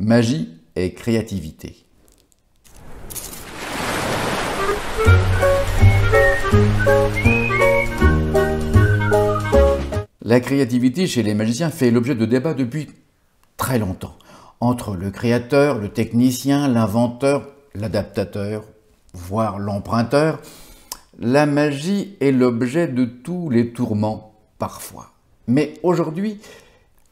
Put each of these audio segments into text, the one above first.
magie et créativité. La créativité chez les magiciens fait l'objet de débats depuis très longtemps, entre le créateur, le technicien, l'inventeur, l'adaptateur, voire l'emprunteur. La magie est l'objet de tous les tourments, parfois. Mais aujourd'hui,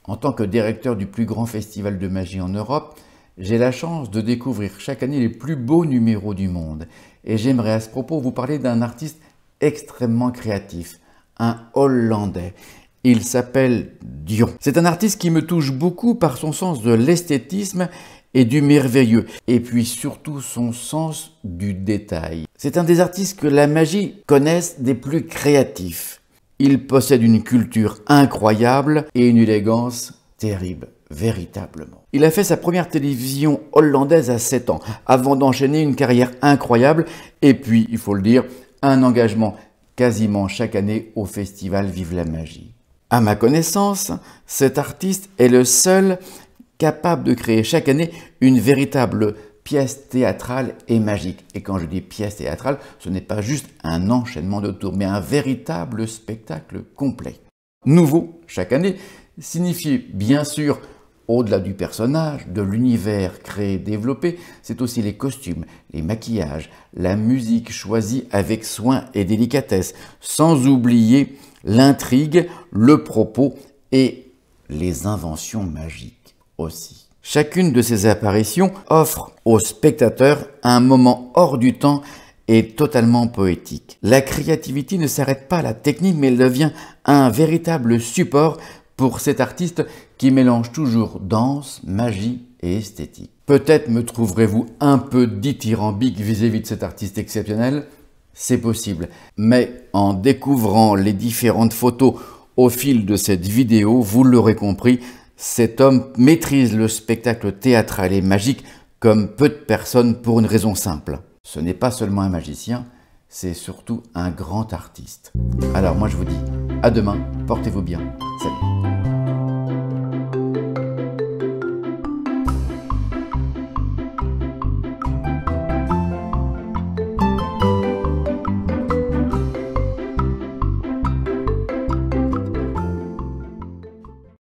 en tant que directeur du plus grand festival de magie en Europe, j'ai la chance de découvrir chaque année les plus beaux numéros du monde. Et j'aimerais à ce propos vous parler d'un artiste extrêmement créatif, un Hollandais. Il s'appelle Dion. C'est un artiste qui me touche beaucoup par son sens de l'esthétisme et du merveilleux, et puis surtout son sens du détail. C'est un des artistes que la magie connaisse des plus créatifs. Il possède une culture incroyable et une élégance terrible, véritablement. Il a fait sa première télévision hollandaise à 7 ans, avant d'enchaîner une carrière incroyable et puis, il faut le dire, un engagement quasiment chaque année au festival Vive la Magie. À ma connaissance, cet artiste est le seul capable de créer chaque année une véritable pièce théâtrale et magique. Et quand je dis pièce théâtrale, ce n'est pas juste un enchaînement de tours, mais un véritable spectacle complet. Nouveau chaque année signifie bien sûr au-delà du personnage, de l'univers créé, développé, c'est aussi les costumes, les maquillages, la musique choisie avec soin et délicatesse, sans oublier l'intrigue, le propos et les inventions magiques aussi. Chacune de ces apparitions offre au spectateur un moment hors du temps et totalement poétique. La créativité ne s'arrête pas à la technique, mais elle devient un véritable support pour cet artiste qui mélange toujours danse, magie et esthétique. Peut-être me trouverez-vous un peu dithyrambique vis-à-vis de cet artiste exceptionnel C'est possible. Mais en découvrant les différentes photos au fil de cette vidéo, vous l'aurez compris, cet homme maîtrise le spectacle théâtral et magique comme peu de personnes pour une raison simple. Ce n'est pas seulement un magicien, c'est surtout un grand artiste. Alors moi je vous dis à demain, portez-vous bien, salut